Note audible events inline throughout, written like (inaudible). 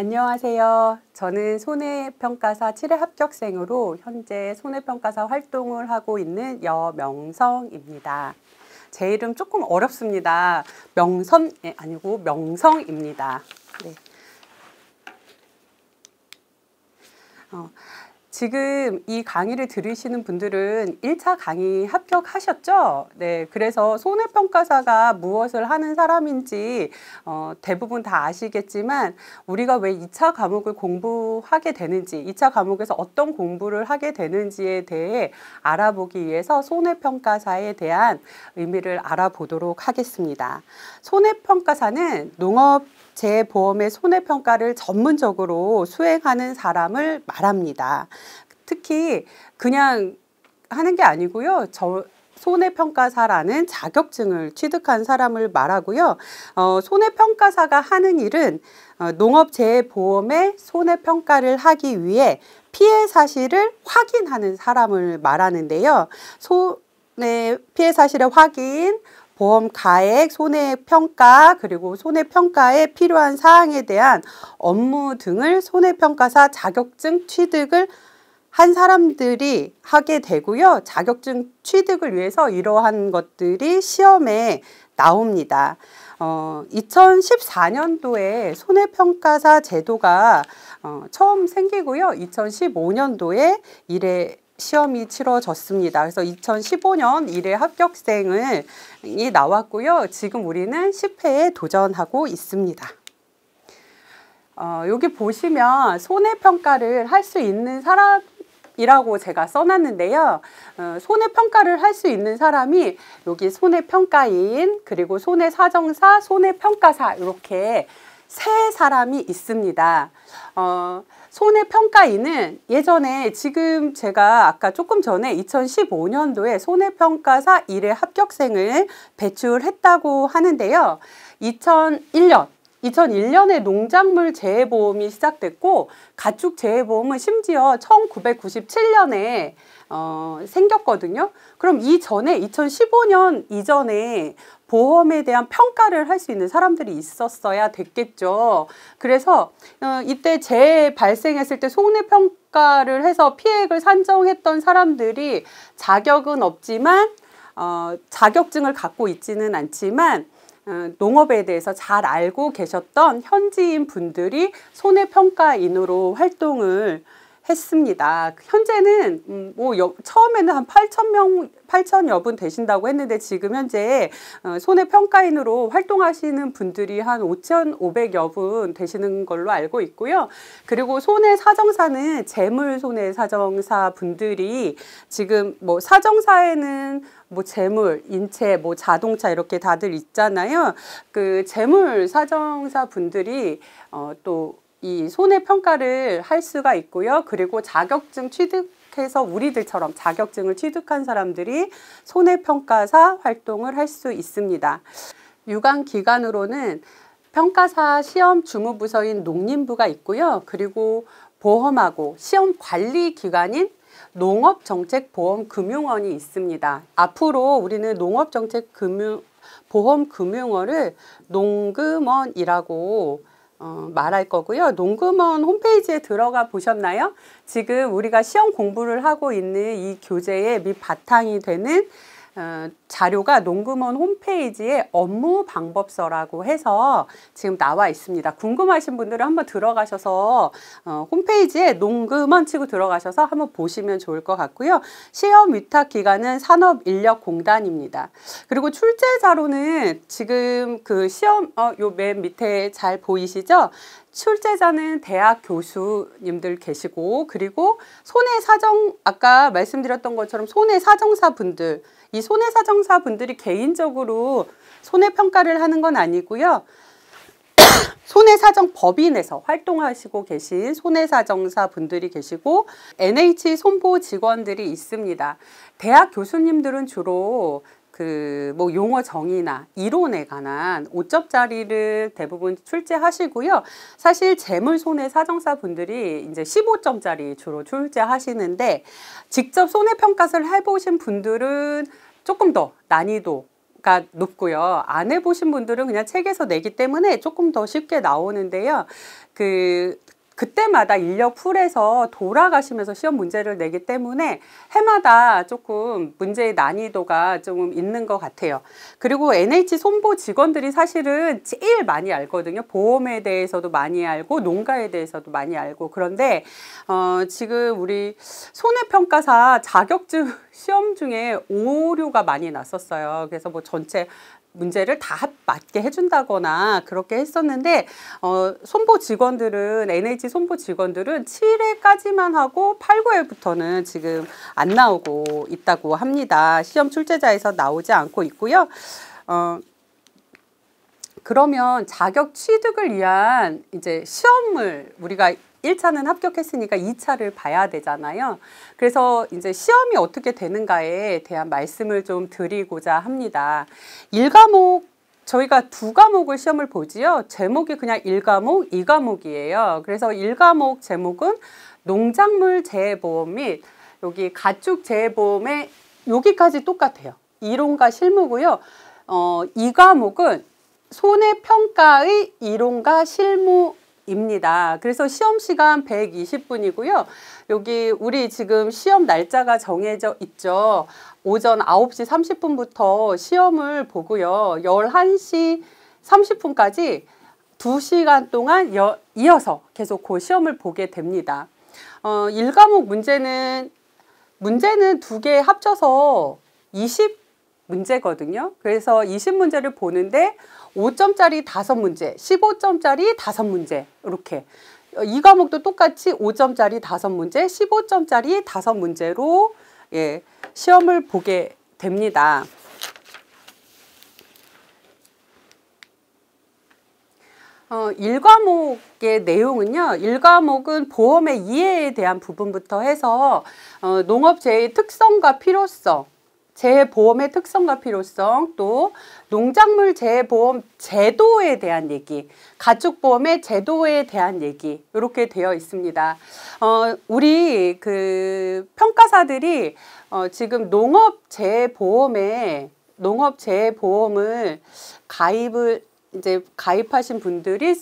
안녕하세요. 저는 손해평가사 7회 합격생으로 현재 손해평가사 활동을 하고 있는 여명성입니다. 제 이름 조금 어렵습니다. 명선 예, 아니고 명성입니다. 네. 어, 지금 이 강의를 들으시는 분들은 1차 강의 합격하셨죠? 네, 그래서 손해평가사가 무엇을 하는 사람인지 어, 대부분 다 아시겠지만 우리가 왜 2차 과목을 공부하게 되는지 2차 과목에서 어떤 공부를 하게 되는지에 대해 알아보기 위해서 손해평가사에 대한 의미를 알아보도록 하겠습니다. 손해평가사는 농업 재보험의 손해평가를 전문적으로 수행하는 사람을 말합니다. 특히 그냥 하는 게 아니고요. 저 손해평가사라는 자격증을 취득한 사람을 말하고요. 어, 손해평가사가 하는 일은 어, 농업재해보험의 손해평가를 하기 위해 피해 사실을 확인하는 사람을 말하는데요. 손해 피해 사실의 확인, 보험 가액, 손해 평가, 그리고 손해 평가에 필요한 사항에 대한 업무 등을 손해 평가사 자격증 취득을 한 사람들이 하게 되고요. 자격증 취득을 위해서 이러한 것들이 시험에 나옵니다. 어, 2014년도에 손해평가사 제도가 어, 처음 생기고요. 2015년도에 이래 시험이 치러졌습니다. 그래서 2015년 1회 합격생이 나왔고요. 지금 우리는 10회에 도전하고 있습니다. 어, 여기 보시면 손해평가를 할 수 있는 사람 이라고 제가 써놨는데요. 어, 손해평가를 할 수 있는 사람이 여기 손해평가인 그리고 손해사정사, 손해평가사 이렇게 세 사람이 있습니다. 어, 손해평가인은 예전에 지금 제가 아까 조금 전에 2015년도에 손해평가사 1회 합격생을 배출했다고 하는데요. 2001년 2001년에 농작물 재해보험이 시작됐고 가축 재해보험은 심지어 1997년에 어, 생겼거든요. 그럼 이전에 2015년 이전에 보험에 대한 평가를 할 수 있는 사람들이 있었어야 됐겠죠. 그래서 어, 이때 재해 발생했을 때 속내평가를 해서 피해액을 산정했던 사람들이 자격은 없지만 어, 자격증을 갖고 있지는 않지만 어, 농업에 대해서 잘 알고 계셨던 현지인 분들이 손해평가인으로 활동을 했습니다. 현재는 음, 뭐 여, 처음에는 한 8천 명, 8천여 분 되신다고 했는데 지금 현재 어, 손해평가인으로 활동하시는 분들이 한 5,500여 분 되시는 걸로 알고 있고요. 그리고 손해사정사는 재물 손해사정사 분들이 지금 뭐 사정사에는 뭐 재물, 인체, 뭐 자동차 이렇게 다들 있잖아요. 그 재물 사정사 분들이 어또 이 손해 평가를 할 수가 있고요. 그리고 자격증 취득 해서 우리들처럼 자격증을 취득한 사람들이 손해평가사 활동을 할 수 있습니다. 유관 기관으로는 평가사 시험 주무부서인 농림부가 있고요. 그리고 보험하고 시험 관리 기관인 농업정책보험금융원이 있습니다. 앞으로 우리는 농업정책금융 보험금융원을 농금원이라고 어, 말할 거고요. 농구원 홈페이지에 들어가 보셨나요? 지금 우리가 시험 공부를 하고 있는 이 교재의 밑바탕이 되는 어, 자료가 농금원 홈페이지에 업무 방법서라고 해서 지금 나와 있습니다. 궁금하신 분들은 한번 들어가셔서 어, 홈페이지에 농금원 치고 들어가셔서 한번 보시면 좋을 것 같고요. 시험 위탁 기관은 산업인력공단입니다. 그리고 출제자료는 지금 그 시험 어, 요 맨 밑에 잘 보이시죠? 출제자는 대학 교수님들 계시고 그리고 손해사정 아까 말씀드렸던 것처럼 손해사정사 분들 이 손해사정사 분들이 개인적으로 손해평가를 하는 건 아니고요. (coughs) 손해사정법인에서 활동하시고 계신 손해사정사 분들이 계시고 NH 손보 직원들이 있습니다. 대학 교수님들은 주로 그뭐 용어 정의나 이론에 관한 5점짜리를 대부분 출제하시고요. 사실 재물 손해 사정사 분들이 이제 15점짜리 주로 출제하시는데 직접 손해 평가를 서 해보신 분들은 조금 더 난이도 가 높고요. 안 해보신 분들은 그냥 책에서 내기 때문에 조금 더 쉽게 나오는데요. 그 그때마다 인력 풀에서 돌아가시면서 시험 문제를 내기 때문에 해마다 조금 문제의 난이도가 좀 있는 것 같아요. 그리고 NH 손보 직원들이 사실은 제일 많이 알거든요. 보험에 대해서도 많이 알고 농가에 대해서도 많이 알고 그런데 어, 지금 우리 손해평가사 자격증 (laughs) 시험 중에 오류가 많이 났었어요. 그래서 뭐 전체 문제를 다 맞게 해준다거나 그렇게 했었는데 어, 손보 직원들은 NH 손보 직원들은 7회까지만 하고 8, 9회부터는 지금 안 나오고 있다고 합니다. 시험 출제자에서 나오지 않고 있고요. 어, 그러면 자격 취득을 위한 이제 시험을 우리가 1차는 합격했으니까 2차를 봐야 되잖아요. 그래서 이제 시험이 어떻게 되는가에 대한 말씀을 좀 드리고자 합니다. 1과목 저희가 두 과목을 시험을 보지요. 제목이 그냥 1과목, 2과목이에요. 그래서 1과목 제목은 농작물 재해보험 및 여기 가축 재해보험에 여기까지 똑같아요. 이론과 실무고요. 어, 이 과목은 손해평가의 이론과 실무 입니다. 그래서 시험 시간 120분이고요. 여기 우리 지금 시험 날짜가 정해져 있죠. 오전 9시 30분부터 시험을 보고요. 11시 30분까지 2시간 동안 이어서 계속 그 시험을 보게 됩니다. 어, 1과목 문제는 문제는 두 개 합쳐서 20 문제거든요. 그래서 20문제를 보는데 5점짜리 5문제, 15점짜리 5문제 이렇게 어, 이 과목도 똑같이 5점짜리 5문제, 15점짜리 5문제로 예, 시험을 보게 됩니다. 어, 1과목의 내용은요. 1과목은 보험의 이해에 대한 부분부터 해서 어, 농업재해의 특성과 필요성, 재해보험의 특성과 필요성, 또 농작물 재해보험 제도에 대한 얘기, 가축보험의 제도에 대한 얘기 이렇게 되어 있습니다. 어, 우리 그 평가사들이 어, 지금 농업 재해보험에 농업 재해보험을 가입을 이제 가입하신 분들이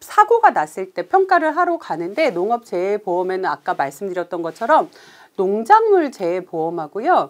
사고가 났을 때 평가를 하러 가는데 농업 재해보험에는 아까 말씀드렸던 것처럼 농작물 재해보험하고요.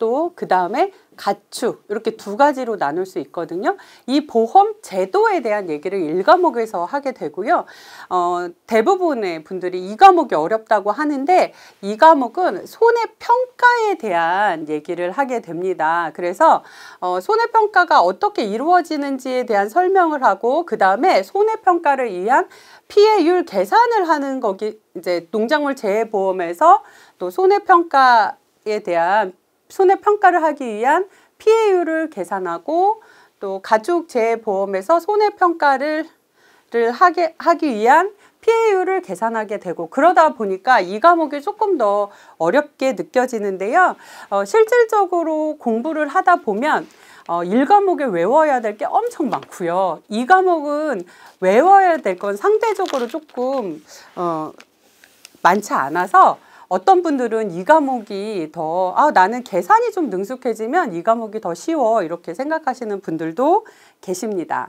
또그 다음에 가축 이렇게 두 가지로 나눌 수 있거든요. 이 보험 제도에 대한 얘기를 일과목에서 하게 되고요. 어, 대부분의 분들이 이 과목이 어렵다고 하는데 이 과목은 손해평가에 대한 얘기를 하게 됩니다. 그래서 어, 손해평가가 어떻게 이루어지는지에 대한 설명을 하고 그 다음에 손해평가를 위한 피해율 계산을 하는 거기 이제 농작물 재해보험에서 또 손해평가 에 대한 손해평가를 하기 위한 피해율을 계산하고 또가족재해보험에서 손해평가를 하게, 하기 위한 피해율을 계산하게 되고 그러다 보니까 이 과목이 조금 더 어렵게 느껴지는데요. 어, 실질적으로 공부를 하다 보면 어, 1과목에 외워야 될 게 엄청 많고요. 이 과목은 외워야 될 건 상대적으로 조금 어, 많지 않아서 어떤 분들은 이 과목이 더, 아, 나는 계산이 좀 능숙해지면 이 과목이 더 쉬워. 이렇게 생각하시는 분들도 계십니다.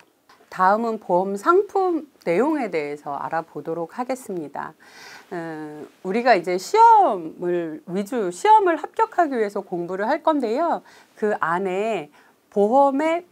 다음은 보험 상품 내용에 대해서 알아보도록 하겠습니다. 음, 우리가 이제 시험을 위주, 시험을 합격하기 위해서 공부를 할 건데요. 그 안에 보험의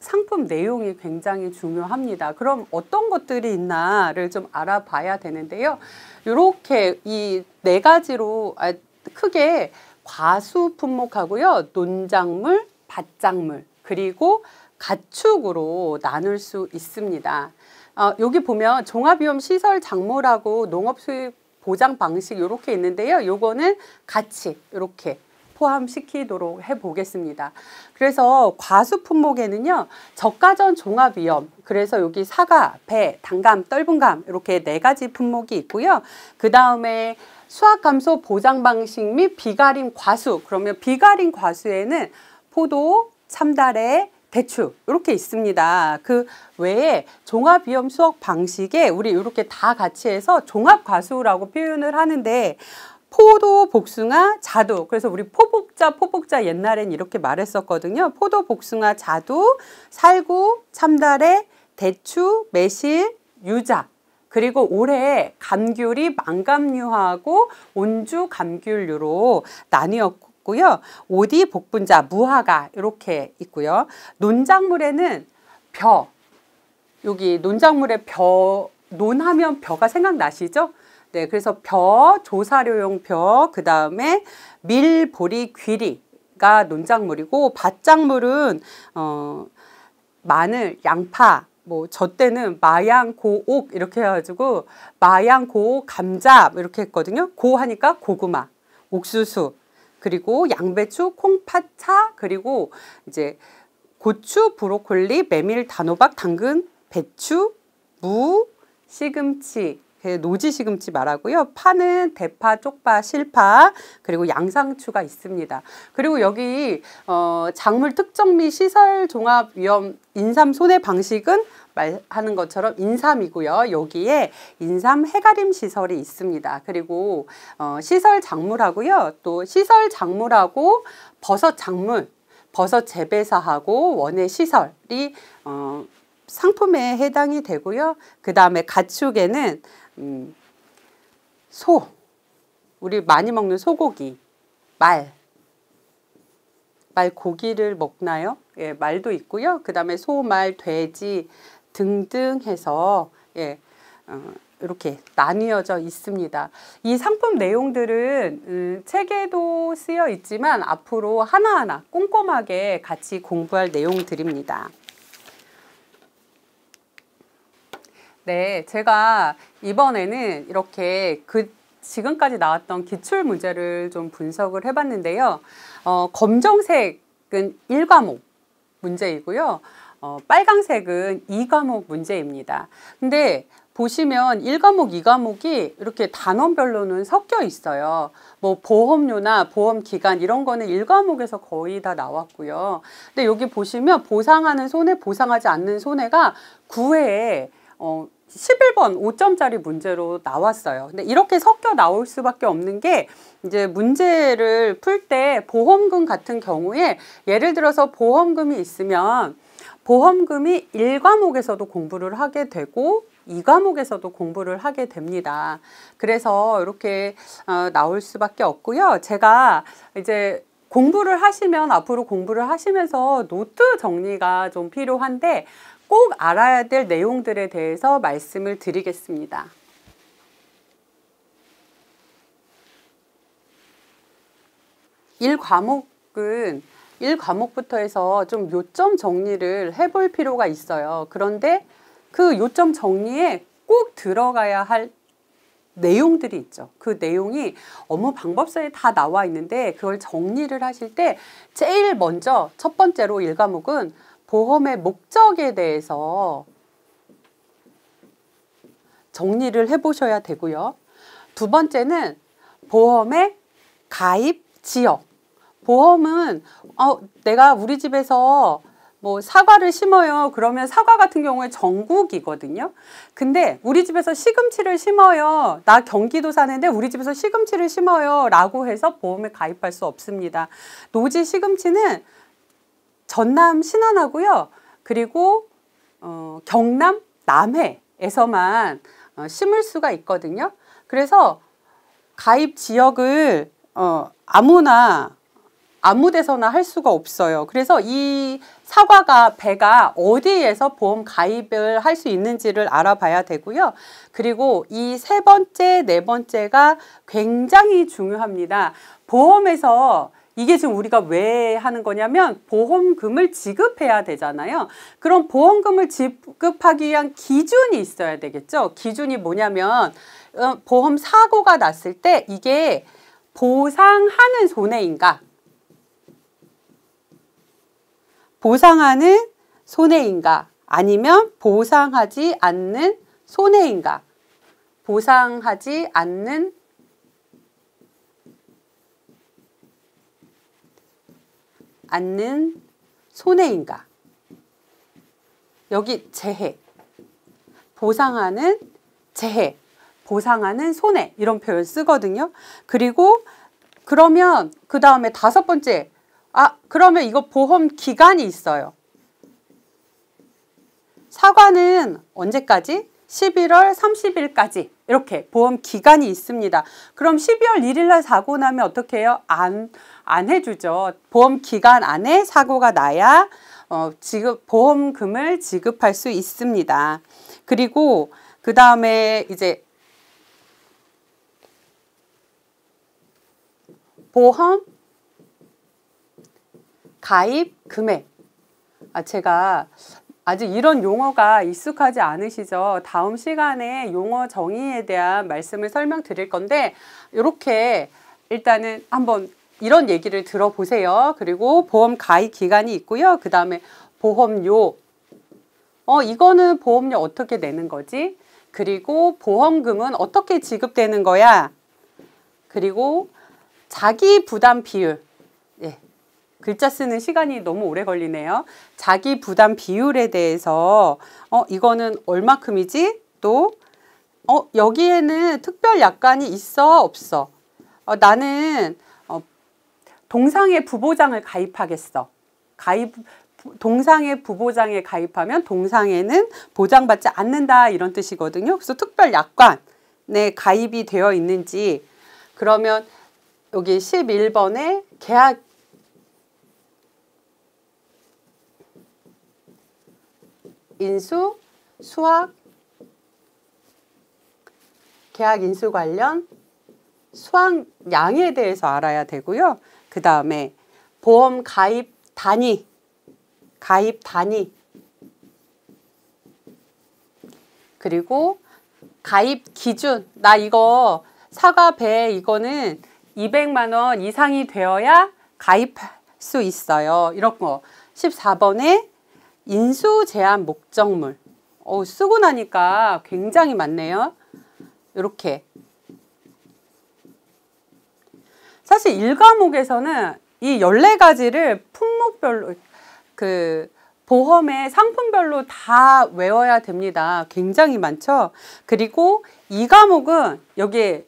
상품 내용이 굉장히 중요합니다. 그럼 어떤 것들이 있나를 좀 알아봐야 되는데요. 이렇게 이 네 가지로 아, 크게 과수 품목하고요. 논작물, 밭작물, 그리고 가축으로 나눌 수 있습니다. 어, 여기 보면 종합위험 시설 작물하고 농업 수익 보장 방식 이렇게 있는데요. 요거는 같이 이렇게 포함시키도록 해보겠습니다. 그래서 과수 품목에는요. 저가전 종합 위험, 그래서 여기 사과, 배, 단감, 떫은감 이렇게 네 가지 품목이 있고요. 그 다음에 수확 감소 보장 방식 및 비가림 과수, 그러면 비가림 과수에는 포도, 참다래, 대추 이렇게 있습니다. 그 외에 종합 위험 수확 방식에 우리 이렇게 다 같이 해서 종합 과수라고 표현을 하는데 포도, 복숭아, 자두. 그래서 우리 포복자, 포복자 옛날엔 이렇게 말했었거든요. 포도, 복숭아, 자두, 살구, 참다래, 대추, 매실, 유자. 그리고 올해 감귤이 망감류하고 온주 감귤류로 나뉘었고요. 오디, 복분자, 무화가 이렇게 있고요. 논작물에는 벼. 여기 논작물에 벼, 논하면 벼가 생각나시죠? 네, 그래서 벼, 조사료용 벼, 그 다음에 밀, 보리, 귀리가 논작물이고 밭작물은 어, 마늘, 양파, 뭐저 때는 마양, 고, 옥 이렇게 해가지고 마양, 고, 감자 뭐 이렇게 했거든요. 고 하니까 고구마, 옥수수, 그리고 양배추, 콩팥차, 그리고 이제 고추, 브로콜리, 메밀, 단호박, 당근, 배추, 무, 시금치, 그 노지 시금치 말하고요. 파는 대파, 쪽파, 실파 그리고 양상추가 있습니다. 그리고 여기 어, 작물 특정 및 시설 종합 위험 인삼 손해 방식은 말하는 것처럼 인삼이고요. 여기에 인삼 해가림 시설이 있습니다. 그리고 어, 시설 작물하고요. 또 시설 작물하고 버섯 작물, 버섯 재배사하고 원예 시설이 어, 상품에 해당이 되고요. 그 다음에 가축에는 음, 소, 우리 많이 먹는 소고기, 말, 말 고기를 먹나요? 예, 말도 있고요. 그 다음에 소, 말, 돼지 등등 해서 예, 어, 이렇게 나뉘어져 있습니다. 이 상품 내용들은 음, 책에도 쓰여 있지만 앞으로 하나하나 꼼꼼하게 같이 공부할 내용들입니다. 네, 제가 이번에는 이렇게 그 지금까지 나왔던 기출 문제를 좀 분석을 해봤는데요. 어, 검정색은 1과목 문제이고요. 어, 빨강색은 2과목 문제입니다. 근데 보시면 1과목, 2과목이 이렇게 단원별로는 섞여 있어요. 뭐 보험료나 보험기간 이런 거는 1과목에서 거의 다 나왔고요. 근데 여기 보시면 보상하는 손해, 보상하지 않는 손해가 9회에 어, 11번 5점짜리 문제로 나왔어요. 근데 이렇게 섞여 나올 수밖에 없는 게 이제 문제를 풀 때 보험금 같은 경우에 예를 들어서 보험금이 있으면 보험금이 1과목에서도 공부를 하게 되고 이 과목에서도 공부를 하게 됩니다. 그래서 이렇게 어, 나올 수밖에 없고요. 제가 이제 공부를 하시면 앞으로 공부를 하시면서 노트 정리가 좀 필요한데 꼭 알아야 될 내용들에 대해서 말씀을 드리겠습니다. 일과목은일과목부터 해서 좀 요점 정리를 해볼 필요가 있어요. 그런데 그 요점 정리에 꼭 들어가야 할 내용들이 있죠. 그 내용이 업무 방법서에 다 나와 있는데 그걸 정리를 하실 때 제일 먼저 첫 번째로 일과목은 보험의 목적에 대해서 정리를 해보셔야 되고요. 두 번째는 보험의 가입 지역. 보험은 어, 내가 우리 집에서 뭐 사과를 심어요. 그러면 사과 같은 경우에 전국이거든요. 근데 우리 집에서 시금치를 심어요. 나 경기도 사는데 우리 집에서 시금치를 심어요. 라고 해서 보험에 가입할 수 없습니다. 노지 시금치는 전남 신안하고요. 그리고 어, 경남 남해에서만 어, 심을 수가 있거든요. 그래서 가입 지역을 어, 아무나 아무 데서나 할 수가 없어요. 그래서 이 사과가 배가 어디에서 보험 가입을 할 수 있는지를 알아봐야 되고요. 그리고 이 세 번째, 네 번째가 굉장히 중요합니다. 보험에서 이게 지금 우리가 왜 하는 거냐면 보험금을 지급해야 되잖아요. 그럼 보험금을 지급하기 위한 기준이 있어야 되겠죠. 기준이 뭐냐면 어, 보험 사고가 났을 때 이게 보상하는 손해인가 보상하는 손해인가 아니면 보상하지 않는 손해인가 보상하지 않는 않는 손해인가? 여기 재해. 보상하는 재해. 보상하는 손해. 이런 표현 쓰거든요. 그리고 그러면 그 다음에 다섯 번째. 아, 그러면 이거 보험 기간이 있어요. 사과는 언제까지? 11월 30일까지 이렇게 보험 기간이 있습니다. 그럼 12월 1일 날 사고 나면 어떻게 해요? 안안 해주죠. 보험 기간 안에 사고가 나야 어, 지급, 보험금을 지급할 수 있습니다. 그리고 그 다음에 이제 보험 가입 금액 아 제가 아직 이런 용어가 익숙하지 않으시죠? 다음 시간에 용어 정의에 대한 말씀을 설명드릴 건데 이렇게 일단은 한번 이런 얘기를 들어보세요. 그리고 보험 가입 기간이 있고요. 그 다음에 보험료. 어, 이거는 보험료 어떻게 내는 거지? 그리고 보험금은 어떻게 지급되는 거야? 그리고 자기 부담 비율. 예. 글자 쓰는 시간이 너무 오래 걸리네요. 자기 부담 비율에 대해서, 어, 이거는 얼마큼이지? 또, 어, 여기에는 특별 약관이 있어? 없어? 어, 나는 동상의 부보장을 가입하겠어. 가입 동상의 부보장에 가입하면 동상에는 보장받지 않는다 이런 뜻이거든요. 그래서 특별 약관에 가입이 되어 있는지 그러면 여기 11번에 계약 인수, 수학, 계약 인수 관련 수학 양에 대해서 알아야 되고요. 그 다음에 보험 가입 단위, 가입 단위, 그리고 가입 기준, 나 이거 사과 배 이거는 200만 원 이상이 되어야 가입할 수 있어요. 이런 거. 14번에 인수 제한 목적물. 어 쓰고 나니까 굉장히 많네요. 이렇게 사실 일과목에서는 이 열네 가지를 품목별로 그 보험의 상품별로 다 외워야 됩니다. 굉장히 많죠. 그리고 이 과목은 여기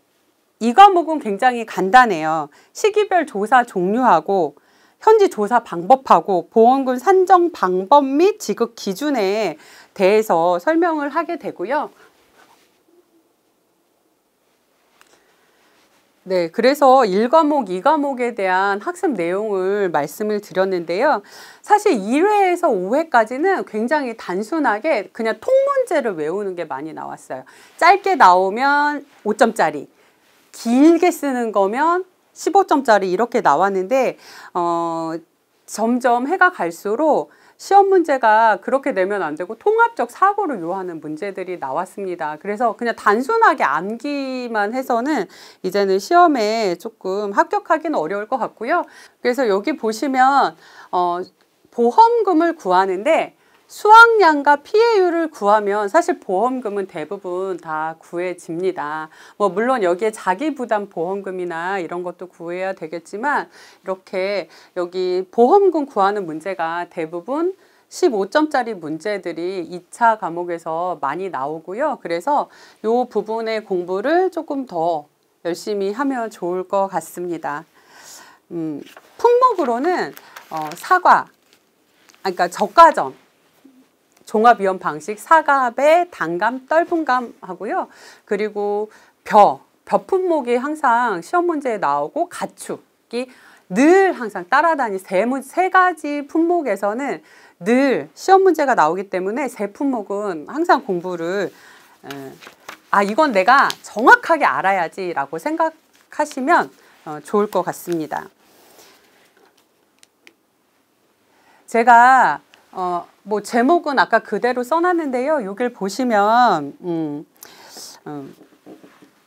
이 과목은 굉장히 간단해요. 시기별 조사 종류하고 현지 조사 방법하고 보험금 산정 방법 및 지급 기준에 대해서 설명을 하게 되고요. 네, 그래서 1과목, 2과목에 대한 학습 내용을 말씀을 드렸는데요. 사실 1회에서 5회까지는 굉장히 단순하게 그냥 통문제를 외우는 게 많이 나왔어요. 짧게 나오면 5점짜리, 길게 쓰는 거면 15점짜리 이렇게 나왔는데 어, 점점 해가 갈수록 시험 문제가 그렇게 내면 안 되고 통합적 사고를 요하는 문제들이 나왔습니다. 그래서 그냥 단순하게 암기만 해서는 이제는 시험에 조금 합격하기는 어려울 것 같고요. 그래서 여기 보시면 어, 보험금을 구하는데 수확량과 피해율을 구하면 사실 보험금은 대부분 다 구해집니다. 뭐 물론 여기에 자기 부담 보험금이나 이런 것도 구해야 되겠지만 이렇게 여기 보험금 구하는 문제가 대부분 15점짜리 문제들이 2차 과목에서 많이 나오고요. 그래서 이 부분의 공부를 조금 더 열심히 하면 좋을 것 같습니다. 음, 품목으로는 어, 사과, 아, 그러니까 저가점, 종합이온 방식 사갑에 단감, 떫은감 하고요. 그리고 벼, 벼품목이 항상 시험 문제에 나오고 가축이 늘 항상 따라다니 세, 세 가지 품목에서는 늘 시험 문제가 나오기 때문에 세 품목은 항상 공부를 에, 아 이건 내가 정확하게 알아야지 라고 생각하시면 어, 좋을 것 같습니다. 제가 어, 뭐 제목은 아까 그대로 써놨는데요. 여길 보시면 음, 음,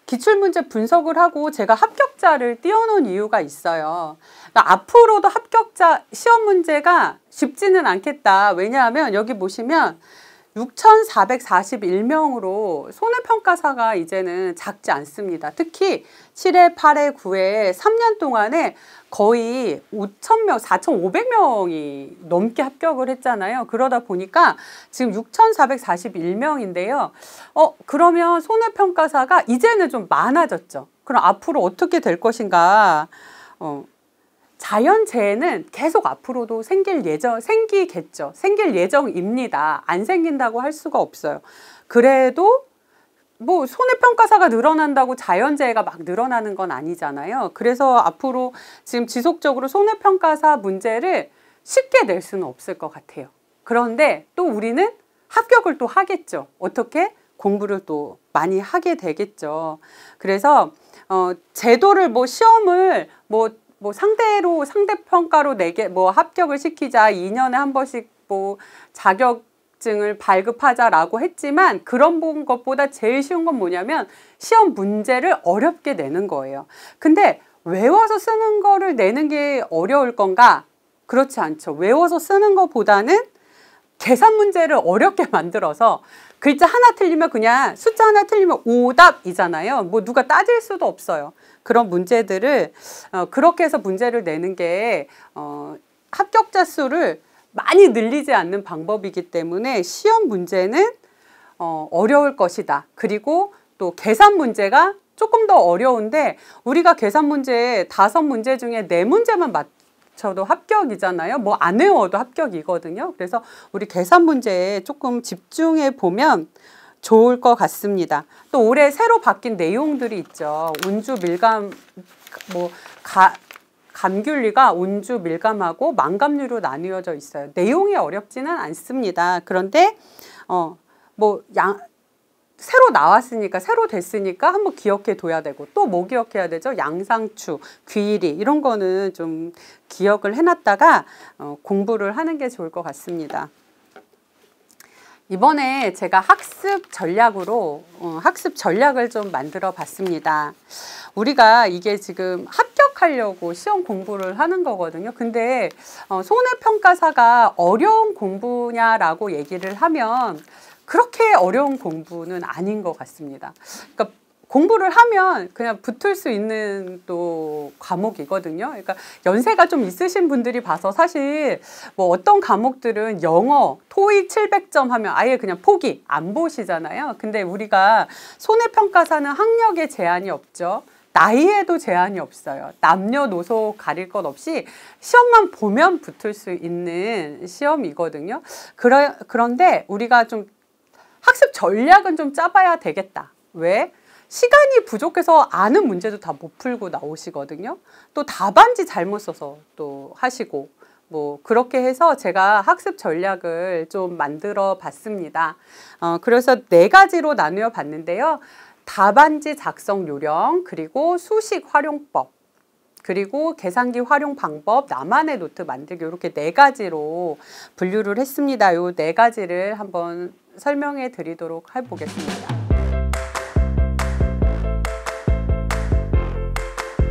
기출문제 분석을 하고 제가 합격자를 띄워놓은 이유가 있어요. 그러니까 앞으로도 합격자 시험 문제가 쉽지는 않겠다. 왜냐하면 여기 보시면 6,441명으로 손해평가사가 이제는 작지 않습니다. 특히 7회, 8회, 9회 3년 동안에 거의 5,000명, 4,500명이 넘게 합격을 했잖아요. 그러다 보니까 지금 6,441명인데요. 어, 그러면 손해평가사가 이제는 좀 많아졌죠. 그럼 앞으로 어떻게 될 것인가. 어, 자연재해는 계속 앞으로도 생길 예정, 생기겠죠. 생길 예정입니다. 안 생긴다고 할 수가 없어요. 그래도 뭐 손해평가사가 늘어난다고 자연재해가 막 늘어나는 건 아니잖아요. 그래서 앞으로 지금 지속적으로 손해평가사 문제를 쉽게 낼 수는 없을 것 같아요. 그런데 또 우리는 합격을 또 하겠죠. 어떻게? 공부를 또 많이 하게 되겠죠. 그래서 어, 제도를 뭐 시험을 뭐뭐 상대로 상대 평가로 내게 뭐 합격을 시키자 2년에 한 번씩 뭐 자격 증을 발급하자라고 했지만 그런 것보다 제일 쉬운 건 뭐냐면 시험 문제를 어렵게 내는 거예요. 근데 외워서 쓰는 거를 내는 게 어려울 건가? 그렇지 않죠. 외워서 쓰는 것보다는 계산 문제를 어렵게 (laughs) 만들어서 글자 하나 틀리면 그냥 숫자 하나 틀리면 오답이잖아요. 뭐 누가 따질 수도 없어요. 그런 문제들을 어, 그렇게 해서 문제를 내는 게 어, 합격자 수를 많이 늘리지 않는 방법이기 때문에 시험 문제는 어, 어려울 것이다. 그리고 또 계산 문제가 조금 더 어려운데 우리가 계산 문제 다섯 문제 중에 네 문제만 맞 저도 합격이잖아요. 뭐 안 외워도 합격이거든요. 그래서 우리 계산 문제에 조금 집중해 보면 좋을 것 같습니다. 또 올해 새로 바뀐 내용들이 있죠. 운주 밀감 뭐 가, 감귤리가 온주 밀감하고 망감류로 나뉘어져 있어요. 내용이 어렵지는 않습니다. 그런데 어, 뭐 양, 새로 나왔으니까 새로 됐으니까 한번 기억해 둬야 되고 또 뭐 기억해야 되죠? 양상추, 귀리 이런 거는 좀 기억을 해놨다가 어, 공부를 하는 게 좋을 것 같습니다. 이번에 제가 학습 전략으로 어, 학습 전략을 좀 만들어 봤습니다. 우리가 이게 지금 합격하려고 시험 공부를 하는 거거든요. 근데 어, 손해평가사가 어려운 공부냐라고 얘기를 하면 그렇게 어려운 공부는 아닌 것 같습니다. 그러니까 공부를 하면 그냥 붙을 수 있는 또 과목이거든요. 그러니까 연세가 좀 있으신 분들이 봐서 사실 뭐 어떤 과목들은 영어, 토익 700점 하면 아예 그냥 포기 안 보시잖아요. 근데 우리가 손해평가사는 학력에 제한이 없죠. 나이에도 제한이 없어요. 남녀노소 가릴 것 없이 시험만 보면 붙을 수 있는 시험이거든요. 그러, 그런데 우리가 좀 학습 전략은 좀 짜봐야 되겠다. 왜? 시간이 부족해서 아는 문제도 다 못 풀고 나오시거든요. 또 답안지 잘못 써서 또 하시고 뭐 그렇게 해서 제가 학습 전략을 좀 만들어 봤습니다. 어, 그래서 네 가지로 나누어 봤는데요. 답안지 작성 요령, 그리고 수식 활용법, 그리고 계산기 활용 방법, 나만의 노트 만들기 이렇게 네 가지로 분류를 했습니다. 요 네 가지를 한번 설명해 드리도록 해보겠습니다.